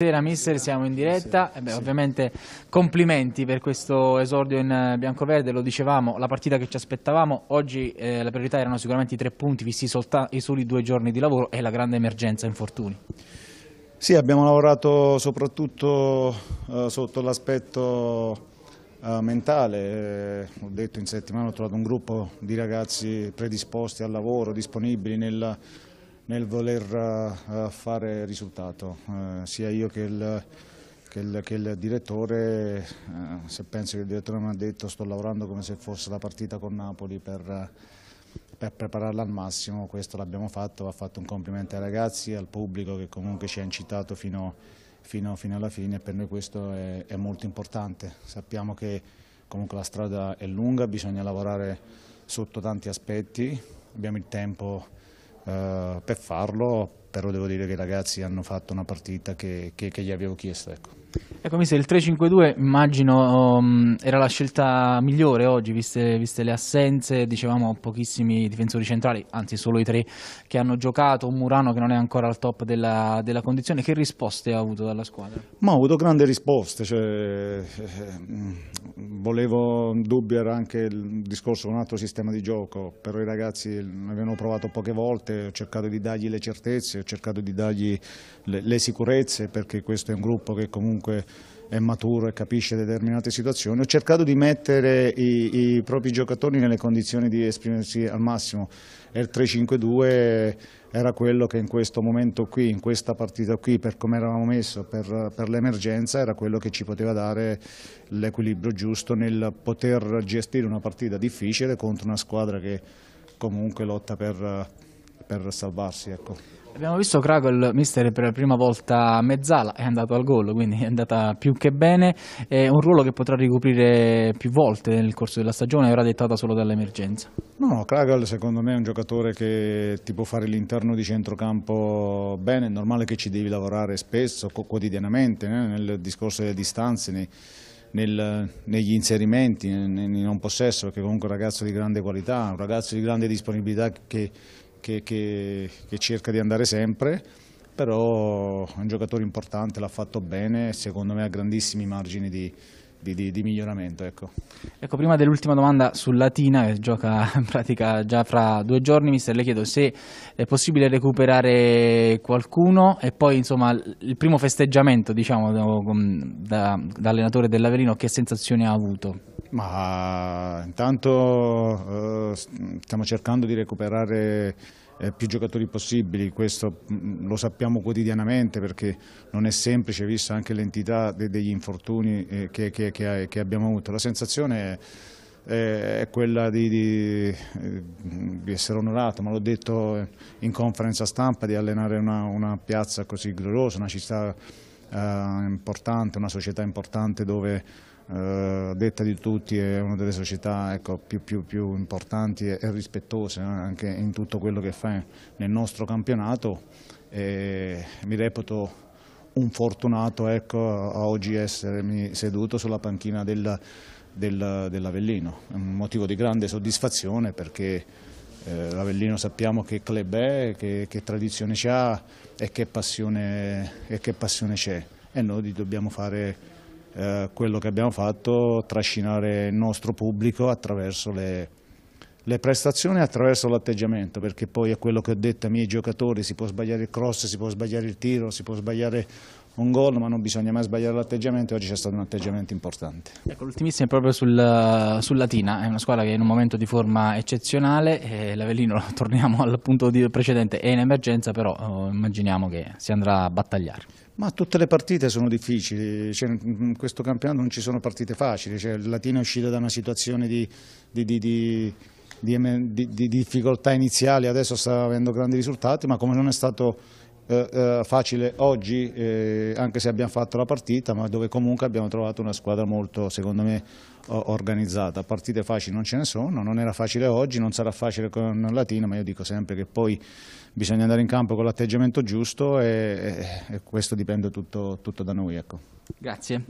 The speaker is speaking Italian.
Buonasera mister, siamo in diretta, eh beh, ovviamente complimenti per questo esordio in eh, biancoverde, lo dicevamo, la partita che ci aspettavamo, oggi eh, la priorità erano sicuramente i tre punti, visti i soli due giorni di lavoro e la grande emergenza infortuni. Sì, abbiamo lavorato soprattutto eh, sotto l'aspetto eh, mentale, eh, ho detto in settimana ho trovato un gruppo di ragazzi predisposti al lavoro, disponibili nel nel voler eh, eh, fare risultato. Eh, sia io che il, che il, che il direttore, se penso che il direttore mi ha detto sto lavorando come se fosse la partita con Napoli per, per prepararla al massimo, questo l'abbiamo fatto, ha fatto un complimento ai ragazzi, al pubblico che comunque ci ha incitato fino, fino, fino alla fine per noi questo è, è molto importante. Sappiamo che comunque la strada è lunga, bisogna lavorare sotto tanti aspetti, abbiamo il tempo eh, per farlo, però devo dire che i ragazzi hanno fatto una partita che, che, che gli avevo chiesto. Ecco. Eccomi se il 3-5-2 immagino um, era la scelta migliore oggi, viste, viste, le assenze, dicevamo pochissimi difensori centrali, anzi solo i tre che hanno giocato, un Murano che non è ancora al top della, della condizione, che risposte ha avuto dalla squadra? Ma ha avuto grandi risposte, cioè, eh, volevo in dubbio era anche il discorso un altro sistema di gioco, però i ragazzi ne avevano provato poche volte, ho cercato di dargli le certezze, ho cercato di dargli le, le sicurezze perché questo è un gruppo che comunque comunque è maturo e capisce determinate situazioni. Ho cercato di mettere i, i propri giocatori nelle condizioni di esprimersi al massimo e il 3-5-2 era quello che in questo momento qui, in questa partita qui, per come eravamo messo, per, per l'emergenza, era quello che ci poteva dare l'equilibrio giusto nel poter gestire una partita difficile contro una squadra che comunque lotta per per salvarsi. Ecco. Abbiamo visto Kragel, mister, per la prima volta a mezzala, è andato al gol, quindi è andata più che bene, è un ruolo che potrà ricoprire più volte nel corso della stagione, era dettata solo dall'emergenza. No, no, Kragel secondo me è un giocatore che ti può fare l'interno di centrocampo bene, è normale che ci devi lavorare spesso, quotidianamente, eh, nel discorso delle distanze, nei, nel, negli inserimenti, nei, nel non possesso, perché comunque è un ragazzo di grande qualità, un ragazzo di grande disponibilità che che, che, che cerca di andare sempre, però è un giocatore importante, l'ha fatto bene, secondo me ha grandissimi margini di, di, di, di miglioramento. Ecco. ecco prima dell'ultima domanda su Latina, che gioca in pratica già fra due giorni, mister, le chiedo se è possibile recuperare qualcuno e poi insomma il primo festeggiamento diciamo, da, da allenatore dell'Averino, che sensazione ha avuto? Ma intanto eh, stiamo cercando di recuperare eh, più giocatori possibili, questo mm, lo sappiamo quotidianamente perché non è semplice vista anche l'entità de degli infortuni eh, che, che, che, che, abbiamo avuto. La sensazione è, è quella di, di, eh, di, essere onorato, ma l'ho detto in conferenza stampa, di allenare una, una piazza così gloriosa, una città eh, importante, una società importante dove eh, detta di tutti è una delle società ecco, più, più, più, importanti e, rispettose eh, anche in tutto quello che fa nel nostro campionato e mi reputo un fortunato ecco, a oggi essermi seduto sulla panchina del, del, dell'Avellino, è un motivo di grande soddisfazione perché eh, l'Avellino sappiamo che club è, che, che tradizione ha e che passione, c'è e noi dobbiamo fare eh, quello che abbiamo fatto, trascinare il nostro pubblico attraverso le, le prestazioni attraverso l'atteggiamento, perché poi è quello che ho detto ai miei giocatori, si può sbagliare il cross, si può sbagliare il tiro, si può sbagliare un gol, ma non bisogna mai sbagliare l'atteggiamento e oggi c'è stato un atteggiamento importante. Ecco, l'ultimissima è proprio sul, eh, sul, Latina, è una squadra che è in un momento di forma eccezionale, eh, l'Avellino, torniamo al punto precedente, è in emergenza, però oh, immaginiamo che si andrà a battagliare. Ma tutte le partite sono difficili, cioè, in questo campionato non ci sono partite facili, cioè, il Latina è uscito da una situazione di, di, di di, di, difficoltà iniziali, adesso sta avendo grandi risultati, ma come non è stato eh, eh, facile oggi, eh, anche se abbiamo fatto la partita, ma dove comunque abbiamo trovato una squadra molto, secondo me, organizzata. Partite facili non ce ne sono, non era facile oggi, non sarà facile con Latina, ma io dico sempre che poi bisogna andare in campo con l'atteggiamento giusto e, e, questo dipende tutto, tutto da noi. Ecco. Grazie.